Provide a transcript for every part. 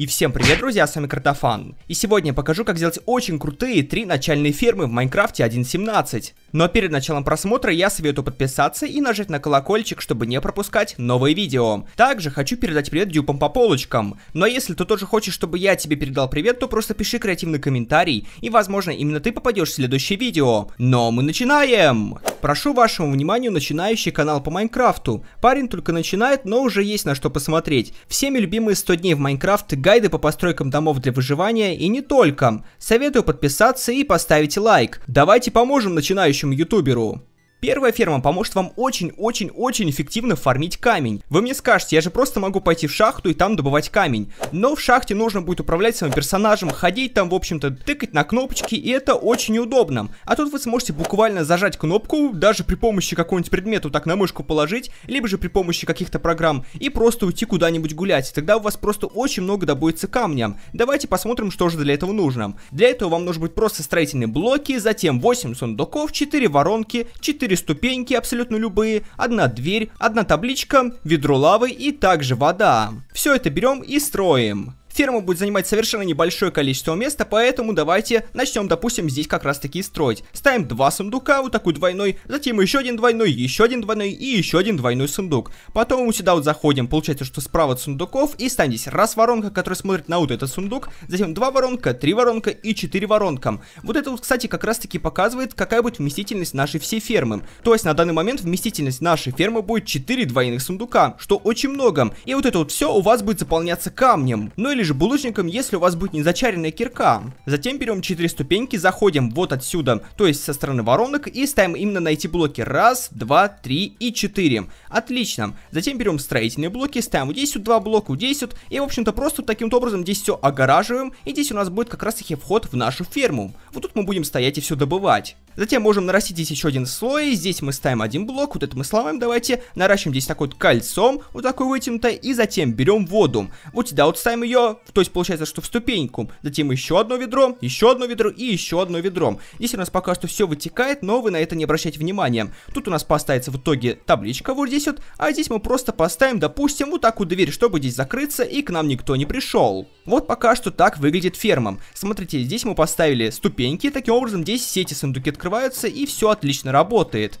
И всем привет, друзья, с вами Картофан. И сегодня я покажу, как сделать очень крутые три начальные фермы в Майнкрафте 1.17. Но перед началом просмотра я советую подписаться и нажать на колокольчик, чтобы не пропускать новые видео. Также хочу передать привет дюпам по полочкам. Но если ты тоже хочешь, чтобы я тебе передал привет, то просто пиши креативный комментарий, и возможно именно ты попадешь в следующее видео. Но мы начинаем! Прошу вашему вниманию начинающий канал по Майнкрафту. Парень только начинает, но уже есть на что посмотреть. Всеми любимые 100 дней в Майнкрафт, гайды по постройкам домов для выживания и не только. Советую подписаться и поставить лайк. Давайте поможем начинающим начинающему ютуберу. Первая ферма поможет вам очень-очень-очень эффективно фармить камень. Вы мне скажете, я же просто могу пойти в шахту и там добывать камень. Но в шахте нужно будет управлять своим персонажем, ходить там, в общем-то, тыкать на кнопочки, и это очень удобно. А тут вы сможете буквально зажать кнопку, даже при помощи какого-нибудь предмета так на мышку положить, либо же при помощи каких-то программ, и просто уйти куда-нибудь гулять. Тогда у вас просто очень много добудется камня. Давайте посмотрим, что же для этого нужно. Для этого вам нужно будет просто строительные блоки, затем 8 сундуков, 4 воронки, 4 4 ступеньки, абсолютно любые, одна дверь, одна табличка, ведро лавы и также вода. Все это берем и строим. Ферма будет занимать совершенно небольшое количество места, поэтому давайте начнем, допустим, здесь как раз таки строить. Ставим два сундука, вот такой двойной, затем еще один двойной, еще один двойной и еще один двойной сундук. Потом мы сюда вот заходим, получается, что справа от сундуков, и ставим здесь раз воронка, которая смотрит на вот этот сундук, затем два воронка, три воронка и четыре воронка. Вот это вот, кстати, как раз таки показывает, какая будет вместительность нашей всей фермы. То есть на данный момент вместительность нашей фермы будет 4 двойных сундука, что очень много. И вот это вот все у вас будет заполняться камнем. Ну или же ближе булыжником, если у вас будет незачаренная кирка. Затем берем 4 ступеньки, заходим вот отсюда, то есть со стороны воронок, и ставим именно на эти блоки. Раз, два, три и четыре. Отлично. Затем берем строительные блоки, ставим вот здесь вот два блока, вот здесь вот, и, в общем-то, просто таким образом здесь все огораживаем, и здесь у нас будет как раз-таки вход в нашу ферму. Вот тут мы будем стоять и все добывать. Затем можем нарастить здесь еще один слой, здесь мы ставим один блок, вот это мы сломаем, давайте, наращиваем здесь такой вот кольцом, вот такой вытянутое, и затем берем воду. Вот сюда вот ставим ее, то есть получается, что в ступеньку затем еще одно ведро, еще одно ведро и еще одно ведро. Здесь у нас пока что все вытекает, но вы на это не обращайте внимания. Тут у нас поставится в итоге табличка вот здесь вот, а здесь мы просто поставим, допустим, вот такую дверь, чтобы здесь закрыться и к нам никто не пришел. Вот пока что так выглядит ферма. Смотрите, здесь мы поставили ступеньки, таким образом здесь все эти сундуки открываются и все отлично работает.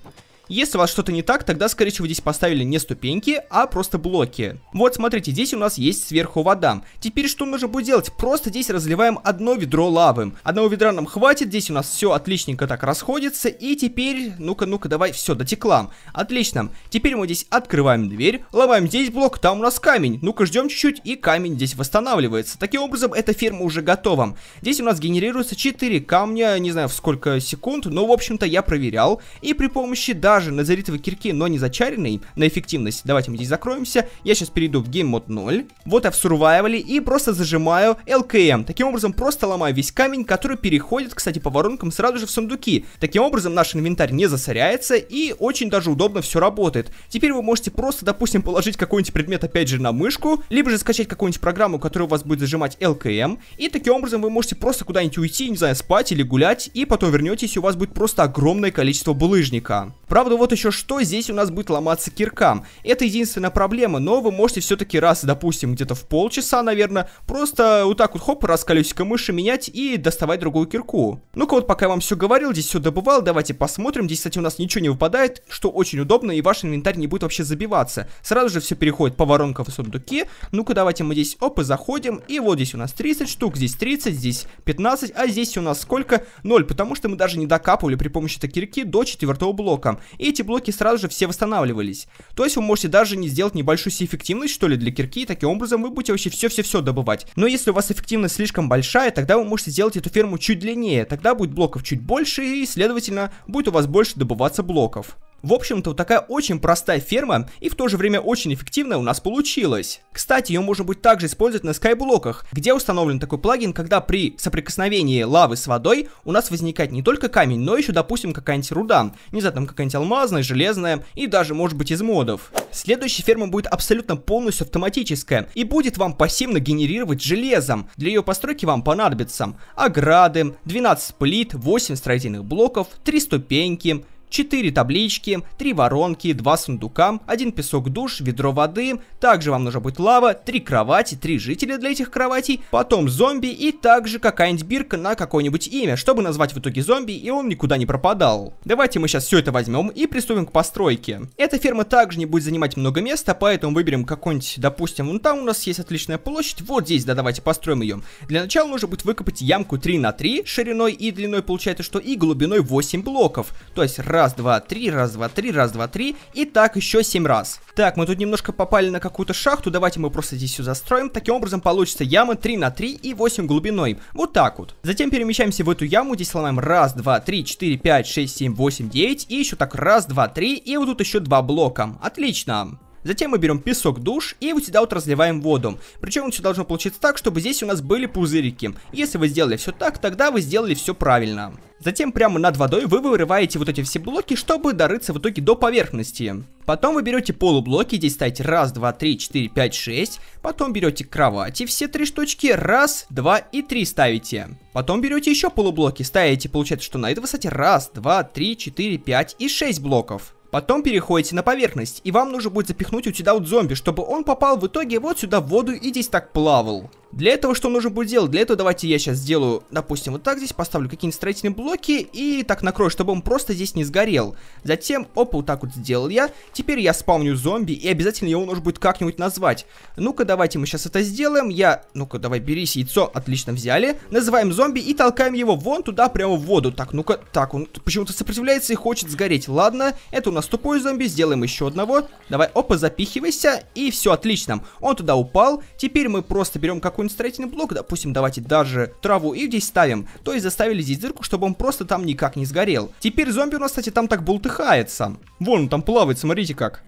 Если у вас что-то не так, тогда, скорее всего, здесь поставили не ступеньки, а просто блоки. Вот, смотрите, здесь у нас есть сверху вода. Теперь что нужно будет делать? Просто здесь разливаем одно ведро лавы. Одного ведра нам хватит, здесь у нас все отличненько так расходится. И теперь, ну-ка, ну-ка, давай, все, дотекла. Отлично. Теперь мы здесь открываем дверь, ломаем здесь блок, там у нас камень. Ну-ка, ждем чуть-чуть, и камень здесь восстанавливается. Таким образом, эта ферма уже готова. Здесь у нас генерируется 4 камня, не знаю в сколько секунд, но, в общем-то, я проверял. И при помощи даже даже назаритовые кирки, но не зачаренные на эффективность. Давайте мы здесь закроемся. Я сейчас перейду в гейммод 0. Вот я в сурвайвале и просто зажимаю LKM. Таким образом просто ломаю весь камень, который переходит, кстати, по воронкам сразу же в сундуки. Таким образом наш инвентарь не засоряется и очень даже удобно все работает. Теперь вы можете просто, допустим, положить какой-нибудь предмет опять же на мышку, либо же скачать какую-нибудь программу, которая у вас будет зажимать LKM и таким образом вы можете просто куда-нибудь уйти, не знаю, спать или гулять, и потом вернетесь, и у вас будет просто огромное количество булыжника. Правда, Правда, вот еще что, здесь у нас будет ломаться киркам. Это единственная проблема, но вы можете все-таки раз, допустим, где-то в полчаса, наверное, просто вот так вот хоп, раз колесико мыши менять и доставать другую кирку. Ну-ка вот, пока я вам все говорил, здесь все добывал, давайте посмотрим. Здесь, кстати, у нас ничего не выпадает, что очень удобно, и ваш инвентарь не будет вообще забиваться. Сразу же все переходит по воронкам в сундуке. Ну-ка, давайте мы здесь, опа, заходим, и вот здесь у нас 30 штук, здесь 30, здесь 15, а здесь у нас сколько? 0, потому что мы даже не докапывали при помощи этой кирки до четвертого блока и эти блоки сразу же все восстанавливались. То есть вы можете даже не сделать небольшую си эффективность, что ли, для кирки, и таким образом вы будете вообще все-все-все добывать. Но если у вас эффективность слишком большая, тогда вы можете сделать эту ферму чуть длиннее, тогда будет блоков чуть больше, и, следовательно, будет у вас больше добываться блоков. В общем-то, такая очень простая ферма и в то же время очень эффективная у нас получилась. Кстати, ее можно будет также использовать на скайблоках, где установлен такой плагин, когда при соприкосновении лавы с водой у нас возникает не только камень, но еще, допустим, какая-нибудь руда. Не знаю, там какая-нибудь алмазная, железная и даже, может быть, из модов. Следующая ферма будет абсолютно полностью автоматическая и будет вам пассивно генерировать железом. Для ее постройки вам понадобится ограды, 12 плит, 8 строительных блоков, 3 ступеньки, 4 таблички, 3 воронки, 2 сундука, 1 песок душ, ведро воды, также вам нужно будет лава, 3 кровати, 3 жителя для этих кроватей, потом зомби и также какая-нибудь бирка на какое-нибудь имя, чтобы назвать в итоге зомби и он никуда не пропадал. Давайте мы сейчас все это возьмем и приступим к постройке. Эта ферма также не будет занимать много места, поэтому выберем какой-нибудь, допустим, вон там у нас есть отличная площадь, вот здесь, да, давайте построим ее. Для начала нужно будет выкопать ямку 3 на 3 шириной и длиной получается, что и глубиной 8 блоков, то есть раз, два, три, раз, два, три, раз, два, три, и так еще семь раз. Так, мы тут немножко попали на какую-то шахту, давайте мы просто здесь все застроим. Таким образом получится яма 3 на 3 и 8 глубиной, вот так вот. Затем перемещаемся в эту яму, здесь ломаем раз, два, три, четыре, пять, шесть, семь, восемь, девять, и еще так раз, два, три, и вот тут еще два блока. Отлично. Затем мы берем песок душ и вот сюда вот разливаем воду. Причем все должно получиться так, чтобы здесь у нас были пузырики. Если вы сделали все так, тогда вы сделали все правильно. Затем прямо над водой вы вырываете вот эти все блоки, чтобы дорыться в итоге до поверхности. Потом вы берете полублоки, здесь ставите раз, два, три, четыре, пять, шесть. Потом берете кровати, все три штучки, раз, два и три ставите. Потом берете еще полублоки, ставите, получается, что на этой высоте раз, два, три, четыре, пять и шесть блоков. Потом переходите на поверхность, и вам нужно будет запихнуть утидаут зомби, чтобы он попал в итоге вот сюда в воду и здесь так плавал. Для этого что нужно будет делать? Для этого давайте я сейчас сделаю, допустим, вот так здесь, поставлю какие-нибудь строительные блоки и так накрою, чтобы он просто здесь не сгорел. Затем, опа, вот так вот сделал я. Теперь я спавню зомби и обязательно его нужно будет как-нибудь назвать. Ну-ка, давайте мы сейчас это сделаем. Я, ну-ка, давай, берись, яйцо, отлично взяли. Называем зомби и толкаем его вон туда, прямо в воду. Так, ну-ка, так, он почему-то сопротивляется и хочет сгореть. Ладно, это у нас тупой зомби, сделаем еще одного. Давай, опа, запихивайся и все, отлично. Он туда упал. Теперь мы просто берем какой какой-нибудь строительный блок, допустим, давайте даже траву, и здесь ставим. То есть заставили здесь дырку, чтобы он просто там никак не сгорел. Теперь зомби у нас, кстати, там так бултыхается, Вон он там плавает, смотрите как.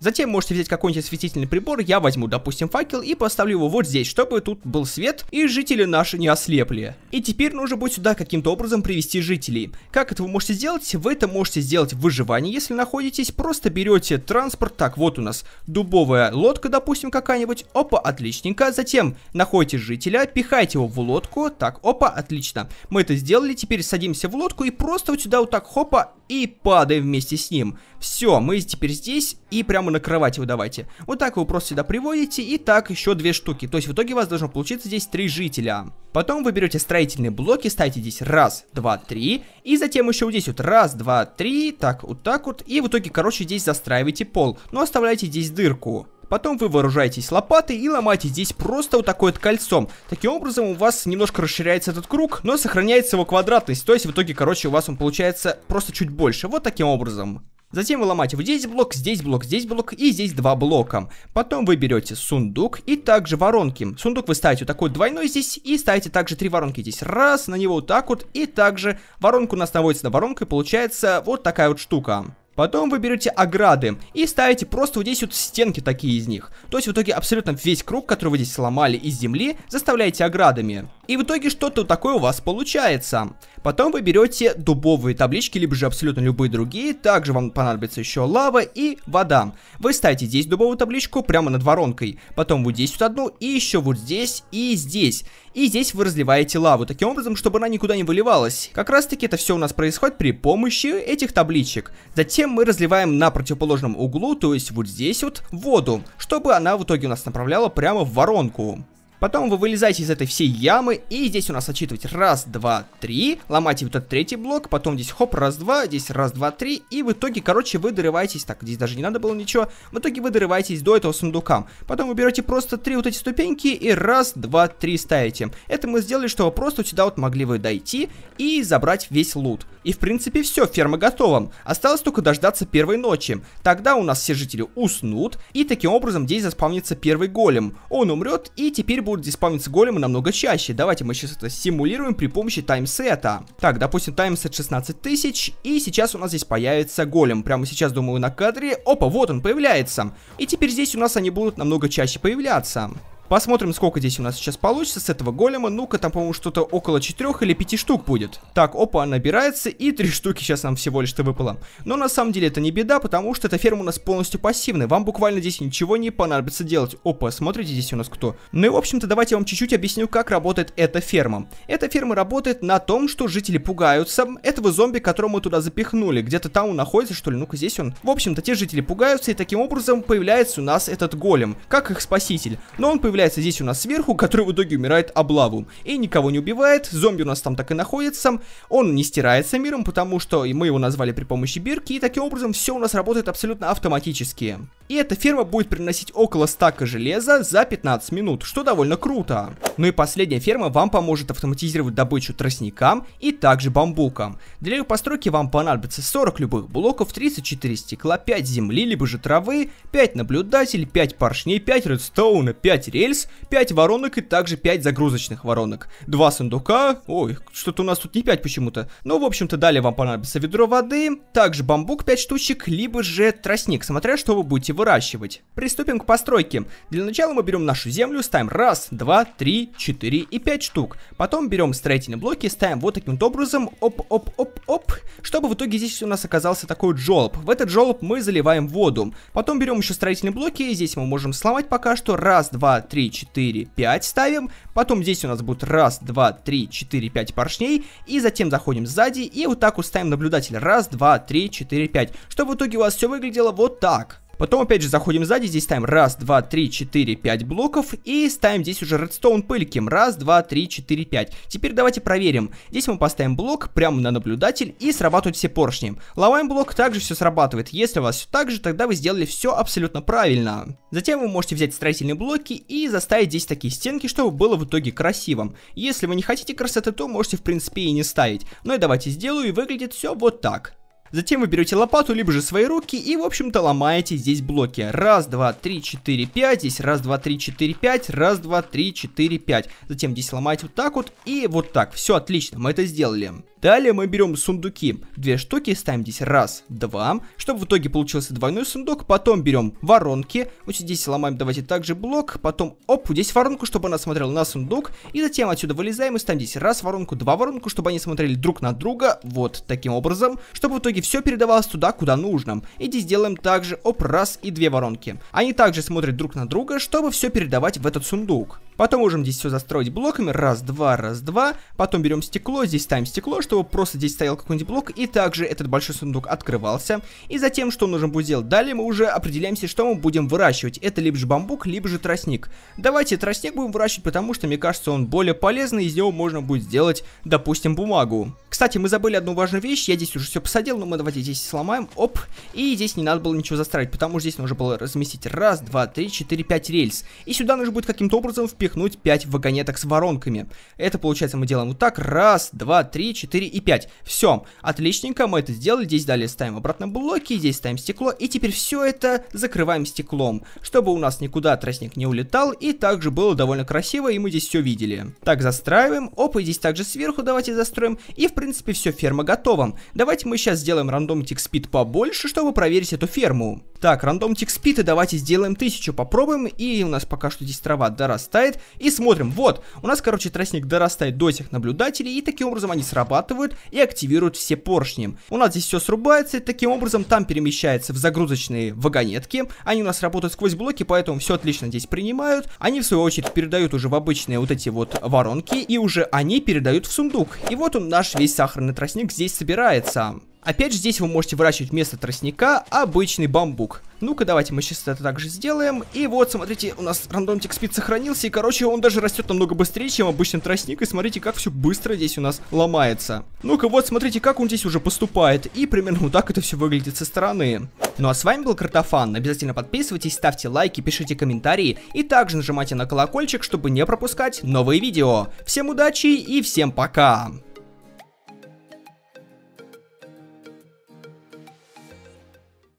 Затем можете взять какой-нибудь осветительный прибор, я возьму, допустим, факел и поставлю его вот здесь, чтобы тут был свет и жители наши не ослепли. И теперь нужно будет сюда каким-то образом привести жителей. Как это вы можете сделать? Вы это можете сделать в выживании, если находитесь, просто берете транспорт, так, вот у нас дубовая лодка, допустим, какая-нибудь, опа, отличненько, затем находите жителя, пихаете его в лодку, так, опа, отлично. Мы это сделали, теперь садимся в лодку и просто вот сюда вот так, хопа, и падаем вместе с ним. Все, мы теперь здесь, и прямо на кровать его давайте. Вот так его просто сюда приводите, и так еще две штуки. То есть в итоге у вас должно получиться здесь три жителя. Потом вы берете строительные блоки, ставите здесь раз, два, три, и затем еще вот здесь вот раз, два, три, так вот так вот, и в итоге, короче, здесь застраиваете пол, но оставляете здесь дырку. Потом вы вооружаетесь лопатой и ломаете здесь просто вот такое вот кольцом. Таким образом у вас немножко расширяется этот круг, но сохраняется его квадратность. То есть в итоге, короче, у вас он получается просто чуть больше. Вот таким образом. Затем вы ломаете вот здесь блок, здесь блок, здесь блок и здесь два блока. Потом вы берете сундук и также воронки. Сундук вы ставите вот такой двойной здесь и ставите также три воронки здесь. Раз, на него вот так вот и также воронку у нас наводится на воронку и получается вот такая вот штука. Потом вы берете ограды и ставите просто вот здесь вот стенки такие из них. То есть в итоге абсолютно весь круг, который вы здесь сломали из земли, заставляете оградами. И в итоге что-то такое у вас получается. Потом вы берете дубовые таблички, либо же абсолютно любые другие. Также вам понадобится еще лава и вода. Вы ставите здесь дубовую табличку прямо над воронкой. Потом вот здесь вот одну, и еще вот здесь, и здесь. И здесь вы разливаете лаву, таким образом, чтобы она никуда не выливалась. Как раз таки это все у нас происходит при помощи этих табличек. Затем Затем мы разливаем на противоположном углу, то есть вот здесь вот, воду, чтобы она в итоге у нас направляла прямо в воронку. Потом вы вылезаете из этой всей ямы, и здесь у нас отсчитывать раз, два, три, ломаете вот этот третий блок, потом здесь хоп, раз, два, здесь раз, два, три, и в итоге, короче, вы дорываетесь, так, здесь даже не надо было ничего, в итоге вы дорываетесь до этого сундука. Потом вы берете просто три вот эти ступеньки и раз, два, три ставите. Это мы сделали, чтобы просто сюда вот могли вы дойти и забрать весь лут. И в принципе все, ферма готова. Осталось только дождаться первой ночи. Тогда у нас все жители уснут, и таким образом здесь заспавнится первый голем. Он умрет, и теперь будут здесь спавниться големы намного чаще. Давайте мы сейчас это симулируем при помощи таймсета. Так, допустим, таймсет 16 тысяч, и сейчас у нас здесь появится голем. Прямо сейчас, думаю, на кадре. Опа, вот он появляется. И теперь здесь у нас они будут намного чаще появляться. Посмотрим, сколько здесь у нас сейчас получится с этого голема. Ну-ка, там, по-моему, что-то около 4 или 5 штук будет. Так, опа, набирается, и 3 штуки сейчас нам всего лишь-то выпало. Но на самом деле это не беда, потому что эта ферма у нас полностью пассивная. Вам буквально здесь ничего не понадобится делать. Опа, смотрите, здесь у нас кто. Ну и, в общем-то, давайте я вам чуть-чуть объясню, как работает эта ферма. Эта ферма работает на том, что жители пугаются этого зомби, которого мы туда запихнули. Где-то там он находится, что ли? Ну-ка, здесь он. В общем-то, те жители пугаются, и таким образом появляется у нас этот голем, как их спаситель. Но он появляется появляется здесь у нас сверху, который в итоге умирает облаву. И никого не убивает, зомби у нас там так и находится, он не стирается миром, потому что мы его назвали при помощи бирки, и таким образом все у нас работает абсолютно автоматически. И эта ферма будет приносить около стака железа за 15 минут, что довольно круто. Ну и последняя ферма вам поможет автоматизировать добычу тростника и также бамбука. Для ее постройки вам понадобится 40 любых блоков, 34 стекла, 5 земли, либо же травы, 5 наблюдателей, 5 поршней, 5 редстоуна, 5 рельс, 5 воронок и также 5 загрузочных воронок. 2 сундука, ой, что-то у нас тут не 5 почему-то. Ну, в общем-то, далее вам понадобится ведро воды, также бамбук 5 штучек, либо же тростник, смотря что вы будете выращивать. Приступим к постройке. Для начала мы берем нашу землю, ставим 1, 2, 3, 4 и 5 штук. Потом берем строительные блоки, ставим вот таким вот образом, оп-оп-оп-оп, чтобы в итоге здесь у нас оказался такой желоб. В этот желоб мы заливаем воду. Потом берем еще строительные блоки, здесь мы можем сломать пока что, 1, 2, 3, 4, 5 ставим. Потом здесь у нас будет 1, 2, 3, 4, 5 поршней. И затем заходим сзади и вот так вот ставим наблюдатель, 1, 2, 3, 4, 5, Чтобы в итоге у вас все выглядело вот так. Потом опять же заходим сзади, здесь ставим раз, два, три, четыре, пять блоков и ставим здесь уже редстоун пыльки. Раз, два, три, четыре, пять. Теперь давайте проверим. Здесь мы поставим блок прямо на наблюдатель и срабатывают все поршни. ловаем блок, также все срабатывает. Если у вас все так же, тогда вы сделали все абсолютно правильно. Затем вы можете взять строительные блоки и заставить здесь такие стенки, чтобы было в итоге красивым. Если вы не хотите красоты, то можете в принципе и не ставить. Ну и давайте сделаю и выглядит все вот так. Затем вы берете лопату, либо же свои руки и, в общем-то, ломаете здесь блоки. Раз, два, три, четыре, пять. Здесь раз, два, три, четыре, пять. Раз, два, три, четыре, пять. Затем здесь ломаете вот так вот и вот так. Все, отлично, мы это сделали. Далее мы берем сундуки. Две штуки, ставим здесь раз, два, чтобы в итоге получился двойной сундук. Потом берем воронки. Вот здесь ломаем, давайте также блок. Потом, оп, здесь воронку, чтобы она смотрела на сундук. И затем отсюда вылезаем и ставим здесь раз воронку, два воронку, чтобы они смотрели друг на друга. Вот таким образом, чтобы в итоге и все передавалось туда, куда нужно. Иди сделаем также оп раз и две воронки. Они также смотрят друг на друга, чтобы все передавать в этот сундук. Потом можем здесь все застроить блоками. Раз, два, раз, два. Потом берем стекло, здесь ставим стекло, чтобы просто здесь стоял какой-нибудь блок. И также этот большой сундук открывался. И затем, что нужно будет делать? Далее мы уже определяемся, что мы будем выращивать. Это либо же бамбук, либо же тростник. Давайте тростник будем выращивать, потому что, мне кажется, он более полезный. Из него можно будет сделать, допустим, бумагу. Кстати, мы забыли одну важную вещь. Я здесь уже все посадил, но мы давайте здесь сломаем. Оп. И здесь не надо было ничего застраивать, потому что здесь нужно было разместить раз, два, три, четыре, пять рельс. И сюда нужно будет каким-то образом впихать впихнуть 5 вагонеток с воронками. Это получается мы делаем вот так, раз, два, три, четыре и пять. Все, отличненько, мы это сделали, здесь далее ставим обратно блоки, здесь ставим стекло, и теперь все это закрываем стеклом, чтобы у нас никуда тростник не улетал, и также было довольно красиво, и мы здесь все видели. Так, застраиваем, Оп, и здесь также сверху давайте застроим, и в принципе все, ферма готова. Давайте мы сейчас сделаем рандом спид побольше, чтобы проверить эту ферму. Так, рандом спид, и давайте сделаем тысячу, попробуем, и у нас пока что здесь трава дорастает, и смотрим. Вот, у нас, короче, тростник дорастает до этих наблюдателей, и таким образом они срабатывают и активируют все поршни. У нас здесь все срубается, и таким образом там перемещается в загрузочные вагонетки. Они у нас работают сквозь блоки, поэтому все отлично здесь принимают. Они, в свою очередь, передают уже в обычные вот эти вот воронки, и уже они передают в сундук. И вот он, наш весь сахарный тростник здесь собирается. Опять же, здесь вы можете выращивать вместо тростника обычный бамбук. Ну-ка, давайте мы сейчас это также сделаем. И вот, смотрите, у нас рандомтик спид сохранился. И, короче, он даже растет намного быстрее, чем обычный тростник. И смотрите, как все быстро здесь у нас ломается. Ну-ка, вот, смотрите, как он здесь уже поступает. И примерно вот так это все выглядит со стороны. Ну а с вами был Картофан. Обязательно подписывайтесь, ставьте лайки, пишите комментарии. И также нажимайте на колокольчик, чтобы не пропускать новые видео. Всем удачи и всем пока!